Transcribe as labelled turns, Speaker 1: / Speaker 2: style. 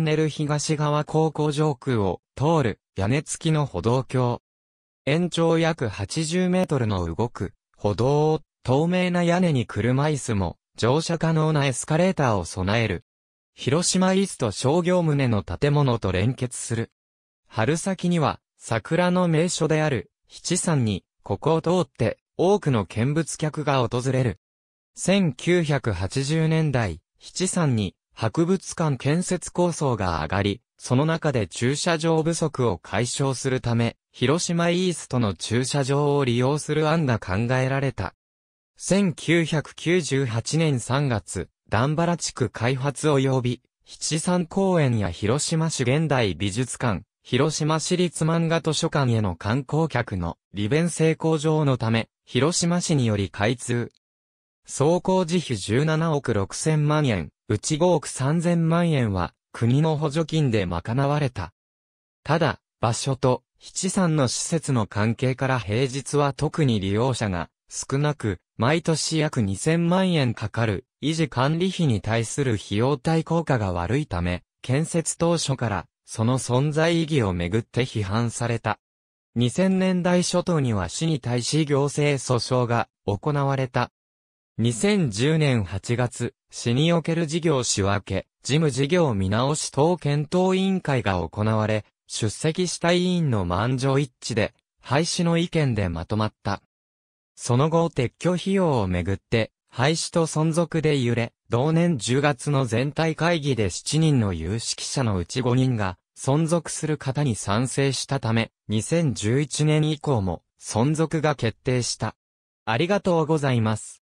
Speaker 1: ンネル東側高校上空を通る屋根付きの歩道橋。延長約80メートルの動く歩道を透明な屋根に車椅子も乗車可能なエスカレーターを備える。広島イースト商業棟の建物と連結する。春先には桜の名所である七山にここを通って多くの見物客が訪れる。1980年代、七山に博物館建設構想が上がり、その中で駐車場不足を解消するため、広島イーストの駐車場を利用する案が考えられた。1998年3月、段原地区開発及び、七三公園や広島市現代美術館、広島市立漫画図書館への観光客の利便性向上のため、広島市により開通。総工事費17億6 0万円、うち5億3000万円は国の補助金で賄われた。ただ、場所と七三の施設の関係から平日は特に利用者が少なく、毎年約2000万円かかる維持管理費に対する費用対効果が悪いため、建設当初からその存在意義をめぐって批判された。2000年代初頭には市に対し行政訴訟が行われた。2010年8月、市における事業仕分け、事務事業見直し等検討委員会が行われ、出席した委員の満場一致で、廃止の意見でまとまった。その後撤去費用をめぐって、廃止と存続で揺れ、同年10月の全体会議で7人の有識者のうち5人が、存続する方に賛成したため、2011年以降も、存続が決定した。ありがとうございます。